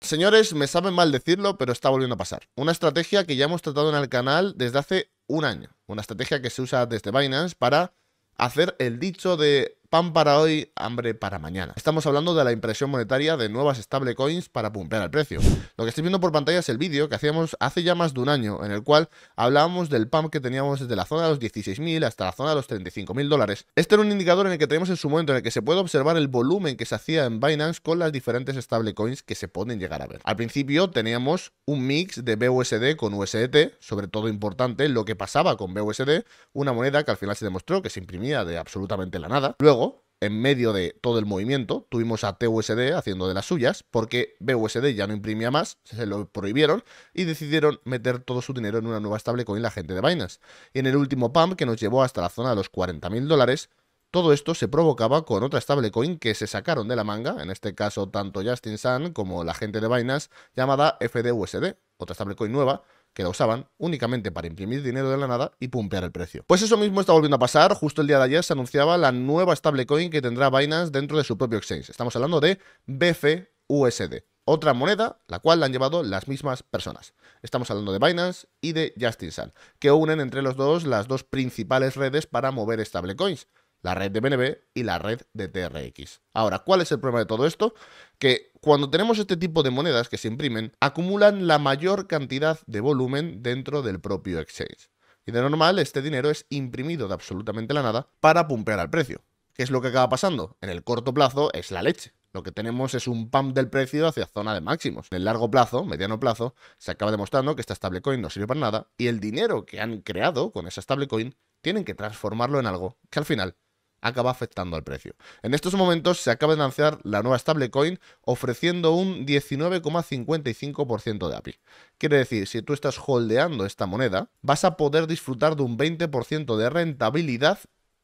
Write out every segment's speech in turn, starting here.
Señores, me sabe mal decirlo, pero está volviendo a pasar. Una estrategia que ya hemos tratado en el canal desde hace un año. Una estrategia que se usa desde Binance para hacer el dicho de Pan para hoy, hambre para mañana. Estamos hablando de la impresión monetaria de nuevas stablecoins para pumpear el precio. Lo que estoy viendo por pantalla es el vídeo que hacíamos hace ya más de un año, en el cual hablábamos del pump que teníamos desde la zona de los 16.000 hasta la zona de los 35.000 dólares. Este era un indicador en el que teníamos en su momento, en el que se puede observar el volumen que se hacía en Binance con las diferentes stablecoins que se pueden llegar a ver. Al principio teníamos un mix de BUSD con USDT, sobre todo importante lo que pasaba con BUSD, una moneda que al final se demostró que se imprimía de absolutamente la nada. Luego en medio de todo el movimiento. Tuvimos a TUSD haciendo de las suyas, porque BUSD ya no imprimía más, se lo prohibieron y decidieron meter todo su dinero en una nueva stablecoin la gente de Binance. Y en el último pump que nos llevó hasta la zona de los 40.000 dólares, todo esto se provocaba con otra stablecoin que se sacaron de la manga, en este caso tanto Justin Sun como la gente de Binance, llamada FDUSD, otra stablecoin nueva, que la usaban únicamente para imprimir dinero de la nada y pumpear el precio. Pues eso mismo está volviendo a pasar, justo el día de ayer se anunciaba la nueva stablecoin que tendrá Binance dentro de su propio exchange. Estamos hablando de BFUSD otra moneda, la cual la han llevado las mismas personas. Estamos hablando de Binance y de Justin Sun, que unen entre los dos las dos principales redes para mover stablecoins la red de BNB y la red de TRX. Ahora, ¿cuál es el problema de todo esto? Que cuando tenemos este tipo de monedas que se imprimen, acumulan la mayor cantidad de volumen dentro del propio exchange. Y de normal, este dinero es imprimido de absolutamente la nada para pumpear al precio. ¿Qué es lo que acaba pasando? En el corto plazo es la leche. Lo que tenemos es un pump del precio hacia zona de máximos. En el largo plazo, mediano plazo, se acaba demostrando que esta stablecoin no sirve para nada y el dinero que han creado con esa stablecoin tienen que transformarlo en algo que al final acaba afectando al precio. En estos momentos se acaba de lanzar la nueva stablecoin ofreciendo un 19,55% de API. Quiere decir, si tú estás holdeando esta moneda, vas a poder disfrutar de un 20% de rentabilidad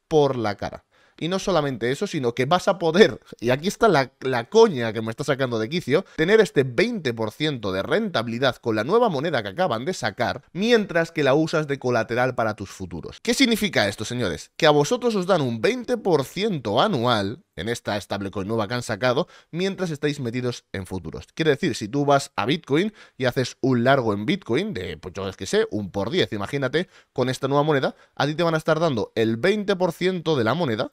por la cara. Y no solamente eso, sino que vas a poder, y aquí está la, coña que me está sacando de quicio, tener este 20% de rentabilidad con la nueva moneda que acaban de sacar, mientras que la usas de colateral para tus futuros. ¿Qué significa esto, señores? Que a vosotros os dan un 20% anual en esta stablecoin nueva que han sacado mientras estáis metidos en futuros. Quiere decir, si tú vas a Bitcoin y haces un largo en Bitcoin de, pues yo es que sé, un por 10, imagínate, con esta nueva moneda, a ti te van a estar dando el 20% de la moneda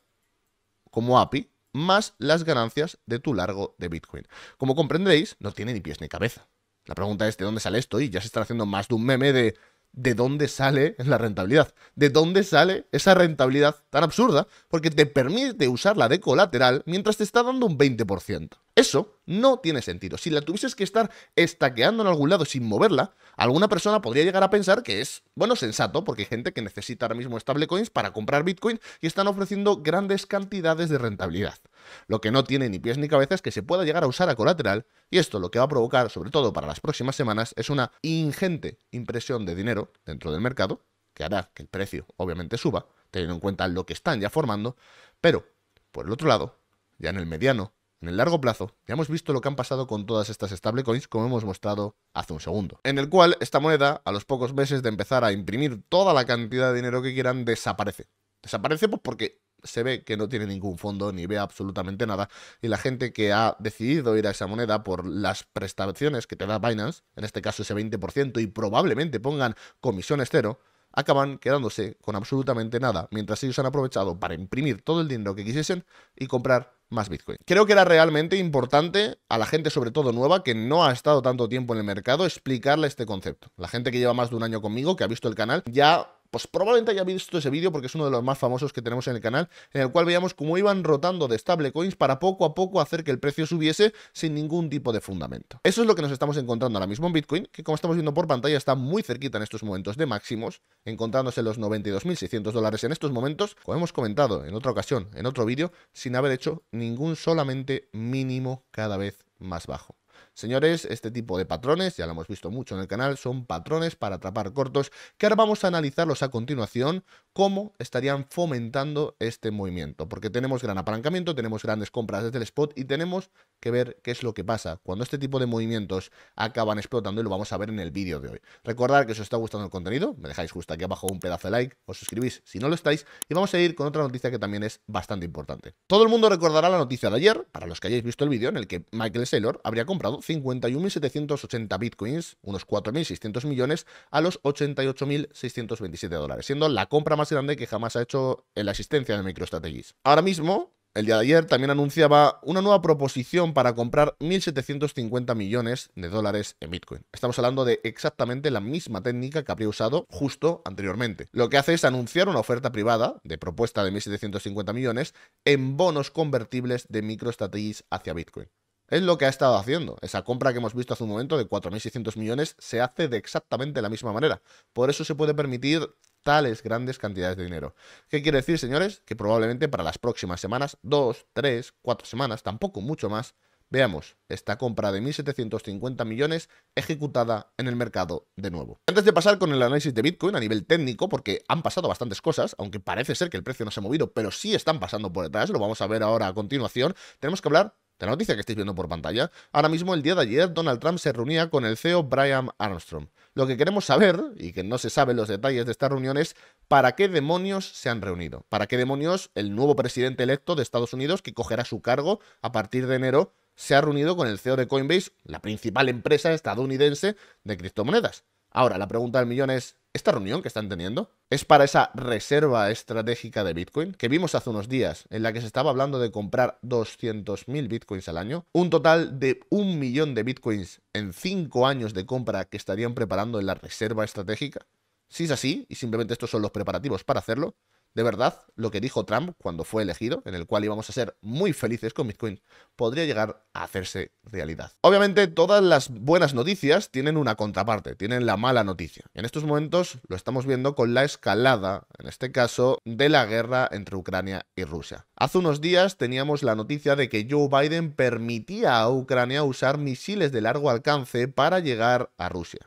como API más las ganancias de tu largo de Bitcoin. Como comprenderéis, no tiene ni pies ni cabeza. La pregunta es de dónde sale esto y ya se está haciendo más de un meme de de dónde sale la rentabilidad, de dónde sale esa rentabilidad tan absurda, porque te permite usarla de colateral mientras te está dando un 20%. Eso no tiene sentido. Si la tuvieses que estar estaqueando en algún lado sin moverla, alguna persona podría llegar a pensar que es, bueno, sensato, porque hay gente que necesita ahora mismo stablecoins para comprar Bitcoin y están ofreciendo grandes cantidades de rentabilidad. Lo que no tiene ni pies ni cabeza es que se pueda llegar a usar a colateral y esto lo que va a provocar, sobre todo para las próximas semanas, es una ingente impresión de dinero dentro del mercado, que hará que el precio obviamente suba, teniendo en cuenta lo que están ya formando, pero, por el otro lado, ya en el mediano en el largo plazo, ya hemos visto lo que han pasado con todas estas stablecoins como hemos mostrado hace un segundo, en el cual esta moneda, a los pocos meses de empezar a imprimir toda la cantidad de dinero que quieran, desaparece. Desaparece pues porque se ve que no tiene ningún fondo ni ve absolutamente nada y la gente que ha decidido ir a esa moneda por las prestaciones que te da Binance, en este caso ese 20% y probablemente pongan comisiones cero, acaban quedándose con absolutamente nada mientras ellos han aprovechado para imprimir todo el dinero que quisiesen y comprar más Bitcoin. Creo que era realmente importante a la gente, sobre todo nueva, que no ha estado tanto tiempo en el mercado, explicarle este concepto. La gente que lleva más de un año conmigo, que ha visto el canal, ya pues probablemente haya visto ese vídeo porque es uno de los más famosos que tenemos en el canal, en el cual veíamos cómo iban rotando de stablecoins para poco a poco hacer que el precio subiese sin ningún tipo de fundamento. Eso es lo que nos estamos encontrando ahora mismo en Bitcoin, que como estamos viendo por pantalla está muy cerquita en estos momentos de máximos, encontrándose los 92.600 dólares en estos momentos, como hemos comentado en otra ocasión, en otro vídeo, sin haber hecho ningún solamente mínimo cada vez más bajo. Señores, este tipo de patrones, ya lo hemos visto mucho en el canal, son patrones para atrapar cortos que ahora vamos a analizarlos a continuación cómo estarían fomentando este movimiento, porque tenemos gran apalancamiento, tenemos grandes compras desde el spot y tenemos que ver qué es lo que pasa cuando este tipo de movimientos acaban explotando y lo vamos a ver en el vídeo de hoy. Recordad que si os está gustando el contenido, me dejáis justo aquí abajo un pedazo de like, os suscribís si no lo estáis y vamos a ir con otra noticia que también es bastante importante. Todo el mundo recordará la noticia de ayer, para los que hayáis visto el vídeo, en el que Michael Saylor habría comprado 51.780 bitcoins, unos 4.600 millones, a los 88.627 dólares, siendo la compra más grande que jamás ha hecho en la existencia de MicroStrategies. Ahora mismo, el día de ayer también anunciaba una nueva proposición para comprar 1.750 millones de dólares en Bitcoin. Estamos hablando de exactamente la misma técnica que habría usado justo anteriormente. Lo que hace es anunciar una oferta privada de propuesta de 1.750 millones en bonos convertibles de MicroStrategies hacia Bitcoin. Es lo que ha estado haciendo. Esa compra que hemos visto hace un momento de 4.600 millones se hace de exactamente la misma manera. Por eso se puede permitir tales grandes cantidades de dinero. ¿Qué quiere decir, señores? Que probablemente para las próximas semanas, dos, tres, cuatro semanas, tampoco mucho más, veamos esta compra de 1.750 millones ejecutada en el mercado de nuevo. Antes de pasar con el análisis de Bitcoin a nivel técnico, porque han pasado bastantes cosas, aunque parece ser que el precio no se ha movido, pero sí están pasando por detrás, lo vamos a ver ahora a continuación, tenemos que hablar la noticia que estáis viendo por pantalla, ahora mismo el día de ayer Donald Trump se reunía con el CEO Brian Armstrong. Lo que queremos saber, y que no se saben los detalles de esta reunión, es para qué demonios se han reunido. Para qué demonios el nuevo presidente electo de Estados Unidos, que cogerá su cargo a partir de enero, se ha reunido con el CEO de Coinbase, la principal empresa estadounidense de criptomonedas. Ahora, la pregunta del millón es, esta reunión que están teniendo es para esa reserva estratégica de Bitcoin que vimos hace unos días, en la que se estaba hablando de comprar 200.000 Bitcoins al año, un total de un millón de Bitcoins en cinco años de compra que estarían preparando en la reserva estratégica. Si es así, y simplemente estos son los preparativos para hacerlo, de verdad lo que dijo Trump cuando fue elegido, en el cual íbamos a ser muy felices con Bitcoin, podría llegar a hacerse realidad. Obviamente todas las buenas noticias tienen una contraparte, tienen la mala noticia. En estos momentos lo estamos viendo con la escalada, en este caso, de la guerra entre Ucrania y Rusia. Hace unos días teníamos la noticia de que Joe Biden permitía a Ucrania usar misiles de largo alcance para llegar a Rusia.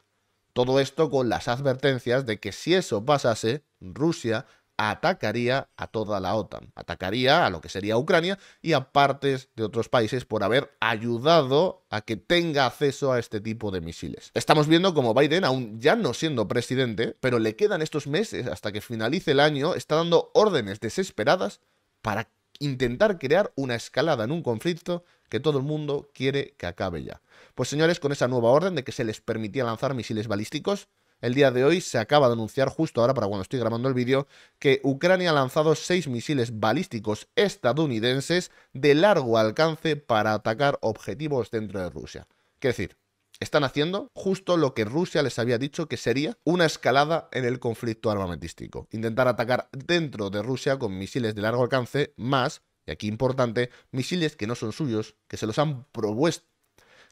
Todo esto con las advertencias de que si eso pasase, Rusia atacaría a toda la OTAN, atacaría a lo que sería Ucrania y a partes de otros países por haber ayudado a que tenga acceso a este tipo de misiles. Estamos viendo como Biden, aún ya no siendo presidente, pero le quedan estos meses hasta que finalice el año, está dando órdenes desesperadas para intentar crear una escalada en un conflicto que todo el mundo quiere que acabe ya. Pues señores, con esa nueva orden de que se les permitía lanzar misiles balísticos, el día de hoy se acaba de anunciar justo ahora para cuando estoy grabando el vídeo que Ucrania ha lanzado seis misiles balísticos estadounidenses de largo alcance para atacar objetivos dentro de Rusia. Es decir, están haciendo justo lo que Rusia les había dicho que sería una escalada en el conflicto armamentístico. Intentar atacar dentro de Rusia con misiles de largo alcance más, y aquí importante, misiles que no son suyos, que se los han propuesto,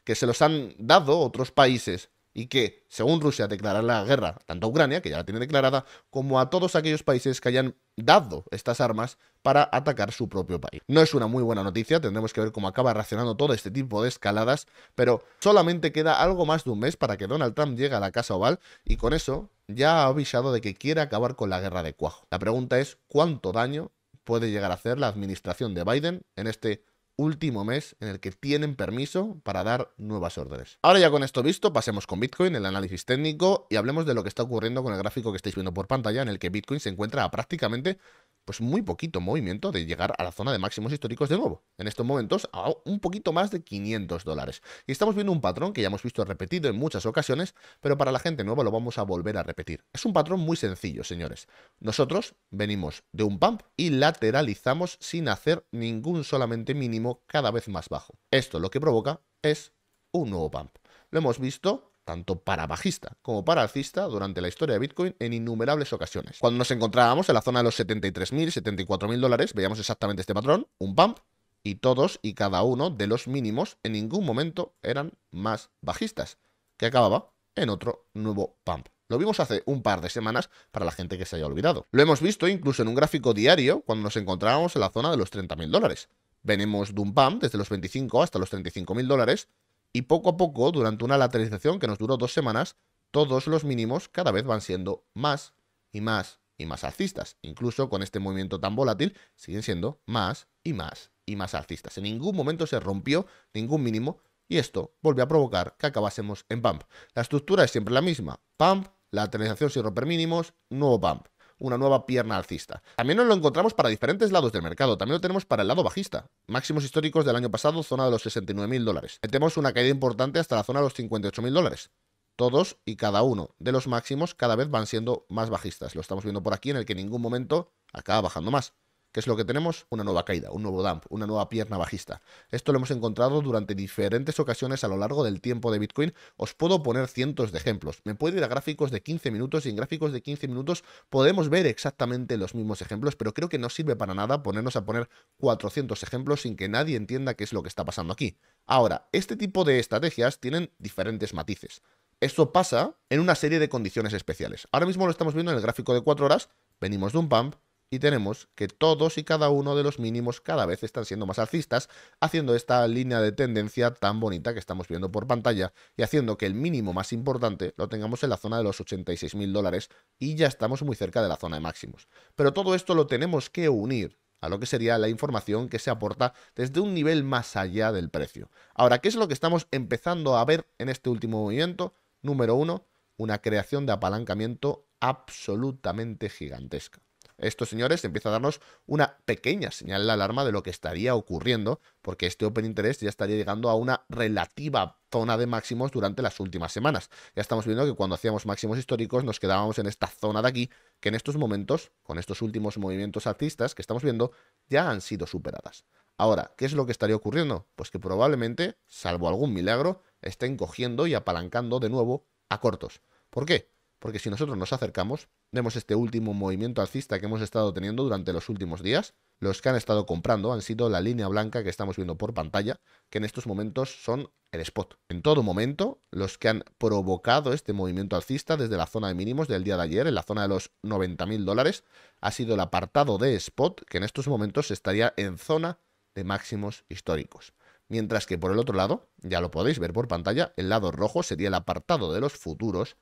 que se los han dado otros países y que, según Rusia, declarará la guerra tanto a Ucrania, que ya la tiene declarada, como a todos aquellos países que hayan dado estas armas para atacar su propio país. No es una muy buena noticia, tendremos que ver cómo acaba racionando todo este tipo de escaladas, pero solamente queda algo más de un mes para que Donald Trump llegue a la Casa Oval y con eso ya ha avisado de que quiere acabar con la guerra de cuajo. La pregunta es cuánto daño puede llegar a hacer la administración de Biden en este último mes en el que tienen permiso para dar nuevas órdenes. Ahora ya con esto visto, pasemos con Bitcoin, el análisis técnico, y hablemos de lo que está ocurriendo con el gráfico que estáis viendo por pantalla, en el que Bitcoin se encuentra a prácticamente pues muy poquito movimiento de llegar a la zona de máximos históricos de nuevo. En estos momentos a un poquito más de 500 dólares. Y estamos viendo un patrón que ya hemos visto repetido en muchas ocasiones, pero para la gente nueva lo vamos a volver a repetir. Es un patrón muy sencillo, señores. Nosotros venimos de un pump y lateralizamos sin hacer ningún solamente mínimo cada vez más bajo. Esto lo que provoca es un nuevo pump. Lo hemos visto tanto para bajista como para alcista durante la historia de Bitcoin en innumerables ocasiones. Cuando nos encontrábamos en la zona de los 73.000, 74.000 dólares, veíamos exactamente este patrón, un pump, y todos y cada uno de los mínimos en ningún momento eran más bajistas, que acababa en otro nuevo pump. Lo vimos hace un par de semanas para la gente que se haya olvidado. Lo hemos visto incluso en un gráfico diario cuando nos encontrábamos en la zona de los 30.000 dólares. Venimos de un pump desde los 25 hasta los 35.000 dólares y poco a poco, durante una lateralización que nos duró dos semanas, todos los mínimos cada vez van siendo más y más y más alcistas. Incluso con este movimiento tan volátil, siguen siendo más y más y más alcistas. En ningún momento se rompió ningún mínimo y esto volvió a provocar que acabásemos en pump. La estructura es siempre la misma. Pump, lateralización sin romper mínimos, nuevo pump una nueva pierna alcista. También nos lo encontramos para diferentes lados del mercado, también lo tenemos para el lado bajista. Máximos históricos del año pasado, zona de los 69.000 dólares. Metemos una caída importante hasta la zona de los 58.000 dólares. Todos y cada uno de los máximos cada vez van siendo más bajistas. Lo estamos viendo por aquí en el que en ningún momento acaba bajando más. ¿Qué es lo que tenemos? Una nueva caída, un nuevo dump, una nueva pierna bajista. Esto lo hemos encontrado durante diferentes ocasiones a lo largo del tiempo de Bitcoin. Os puedo poner cientos de ejemplos. Me puede ir a gráficos de 15 minutos y en gráficos de 15 minutos podemos ver exactamente los mismos ejemplos, pero creo que no sirve para nada ponernos a poner 400 ejemplos sin que nadie entienda qué es lo que está pasando aquí. Ahora, este tipo de estrategias tienen diferentes matices. Esto pasa en una serie de condiciones especiales. Ahora mismo lo estamos viendo en el gráfico de 4 horas. Venimos de un pump, y tenemos que todos y cada uno de los mínimos cada vez están siendo más alcistas, haciendo esta línea de tendencia tan bonita que estamos viendo por pantalla y haciendo que el mínimo más importante lo tengamos en la zona de los 86.000 mil dólares y ya estamos muy cerca de la zona de máximos. Pero todo esto lo tenemos que unir a lo que sería la información que se aporta desde un nivel más allá del precio. Ahora, ¿qué es lo que estamos empezando a ver en este último movimiento? Número uno, una creación de apalancamiento absolutamente gigantesca estos señores empieza a darnos una pequeña señal de alarma de lo que estaría ocurriendo, porque este Open Interest ya estaría llegando a una relativa zona de máximos durante las últimas semanas. Ya estamos viendo que cuando hacíamos máximos históricos nos quedábamos en esta zona de aquí, que en estos momentos, con estos últimos movimientos alcistas que estamos viendo, ya han sido superadas. Ahora, ¿qué es lo que estaría ocurriendo? Pues que probablemente, salvo algún milagro, estén cogiendo y apalancando de nuevo a cortos. ¿Por qué? porque si nosotros nos acercamos, vemos este último movimiento alcista que hemos estado teniendo durante los últimos días. Los que han estado comprando han sido la línea blanca que estamos viendo por pantalla, que en estos momentos son el spot. En todo momento, los que han provocado este movimiento alcista desde la zona de mínimos del día de ayer, en la zona de los 90.000 dólares, ha sido el apartado de spot, que en estos momentos estaría en zona de máximos históricos. Mientras que por el otro lado, ya lo podéis ver por pantalla, el lado rojo sería el apartado de los futuros,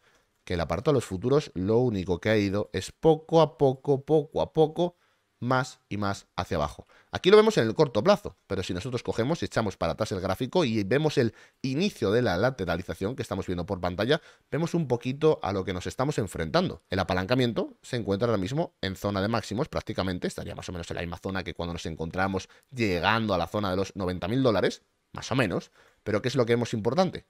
que el aparato de los futuros lo único que ha ido es poco a poco, poco a poco, más y más hacia abajo. Aquí lo vemos en el corto plazo, pero si nosotros cogemos, echamos para atrás el gráfico y vemos el inicio de la lateralización que estamos viendo por pantalla, vemos un poquito a lo que nos estamos enfrentando. El apalancamiento se encuentra ahora mismo en zona de máximos, prácticamente estaría más o menos en la misma zona que cuando nos encontramos llegando a la zona de los 90.000 dólares, más o menos, pero ¿qué es lo que vemos importante?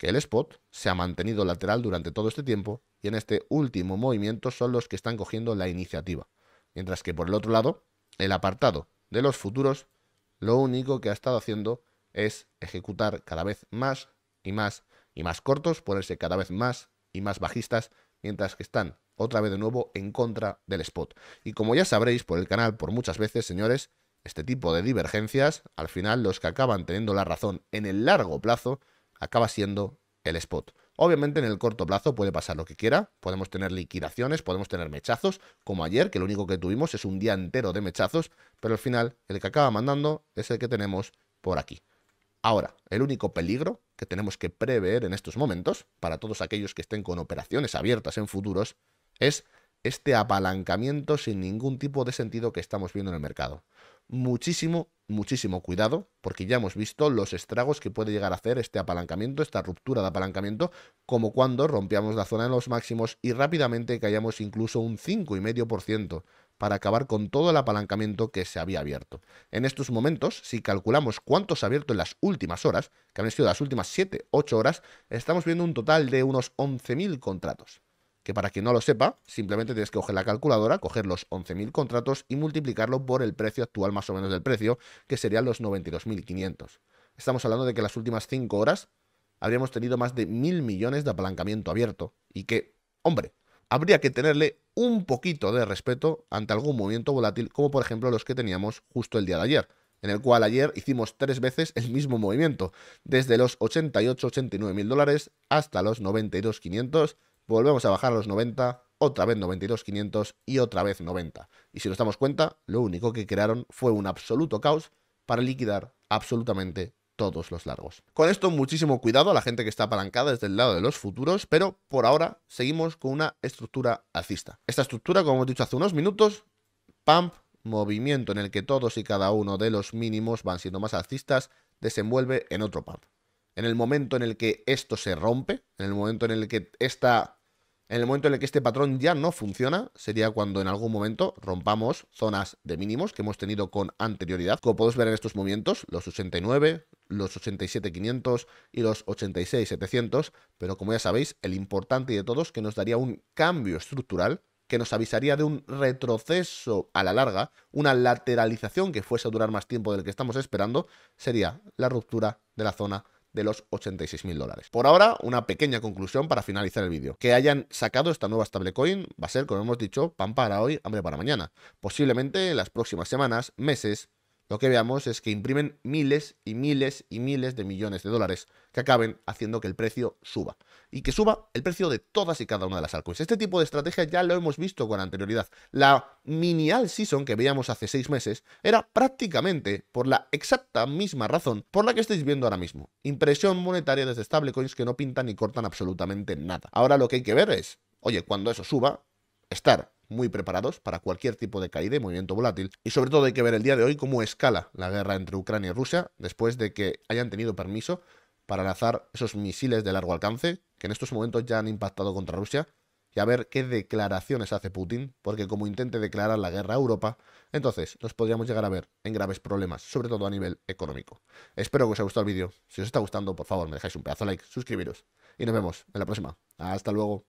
que el spot se ha mantenido lateral durante todo este tiempo y en este último movimiento son los que están cogiendo la iniciativa. Mientras que por el otro lado, el apartado de los futuros lo único que ha estado haciendo es ejecutar cada vez más y más y más cortos, ponerse cada vez más y más bajistas, mientras que están otra vez de nuevo en contra del spot. Y como ya sabréis por el canal, por muchas veces, señores, este tipo de divergencias, al final los que acaban teniendo la razón en el largo plazo acaba siendo el spot. Obviamente en el corto plazo puede pasar lo que quiera, podemos tener liquidaciones, podemos tener mechazos, como ayer, que lo único que tuvimos es un día entero de mechazos, pero al final el que acaba mandando es el que tenemos por aquí. Ahora, el único peligro que tenemos que prever en estos momentos, para todos aquellos que estén con operaciones abiertas en futuros, es este apalancamiento sin ningún tipo de sentido que estamos viendo en el mercado. Muchísimo, muchísimo cuidado, porque ya hemos visto los estragos que puede llegar a hacer este apalancamiento, esta ruptura de apalancamiento, como cuando rompíamos la zona en los máximos y rápidamente caíamos incluso un 5,5% para acabar con todo el apalancamiento que se había abierto. En estos momentos, si calculamos cuántos se ha abierto en las últimas horas, que han sido las últimas 7-8 horas, estamos viendo un total de unos 11.000 contratos que para quien no lo sepa, simplemente tienes que coger la calculadora, coger los 11.000 contratos y multiplicarlo por el precio actual más o menos del precio, que serían los 92.500. Estamos hablando de que las últimas 5 horas habríamos tenido más de 1.000 millones de apalancamiento abierto y que, hombre, habría que tenerle un poquito de respeto ante algún movimiento volátil como por ejemplo los que teníamos justo el día de ayer en el cual ayer hicimos tres veces el mismo movimiento, desde los 88-89 mil dólares hasta los 92.500 volvemos a bajar a los 90, otra vez 92.500 y otra vez 90. Y si nos damos cuenta, lo único que crearon fue un absoluto caos para liquidar absolutamente todos los largos. Con esto muchísimo cuidado a la gente que está apalancada desde el lado de los futuros, pero por ahora seguimos con una estructura alcista. Esta estructura, como hemos dicho hace unos minutos, pump, movimiento en el que todos y cada uno de los mínimos van siendo más alcistas, desenvuelve en otro pump. En el momento en el que esto se rompe, en el momento en el que esta en el momento en el que este patrón ya no funciona, sería cuando en algún momento rompamos zonas de mínimos que hemos tenido con anterioridad. Como podéis ver en estos momentos, los 89, los 87.500 y los 86.700, pero como ya sabéis, el importante de todos que nos daría un cambio estructural que nos avisaría de un retroceso a la larga, una lateralización que fuese a durar más tiempo del que estamos esperando, sería la ruptura de la zona de los 86.000 dólares. Por ahora, una pequeña conclusión para finalizar el vídeo. Que hayan sacado esta nueva stablecoin va a ser, como hemos dicho, pan para hoy, hambre para mañana. Posiblemente en las próximas semanas, meses, lo que veamos es que imprimen miles y miles y miles de millones de dólares que acaben haciendo que el precio suba. Y que suba el precio de todas y cada una de las altcoins. Este tipo de estrategia ya lo hemos visto con anterioridad. La mini season que veíamos hace seis meses era prácticamente por la exacta misma razón por la que estáis viendo ahora mismo. Impresión monetaria desde stablecoins que no pintan ni cortan absolutamente nada. Ahora lo que hay que ver es, oye, cuando eso suba, estar muy preparados para cualquier tipo de caída y movimiento volátil. Y sobre todo hay que ver el día de hoy cómo escala la guerra entre Ucrania y Rusia después de que hayan tenido permiso para lanzar esos misiles de largo alcance que en estos momentos ya han impactado contra Rusia y a ver qué declaraciones hace Putin, porque como intente declarar la guerra a Europa, entonces nos podríamos llegar a ver en graves problemas, sobre todo a nivel económico. Espero que os haya gustado el vídeo. Si os está gustando, por favor, me dejáis un pedazo de like, suscribiros y nos vemos en la próxima. Hasta luego.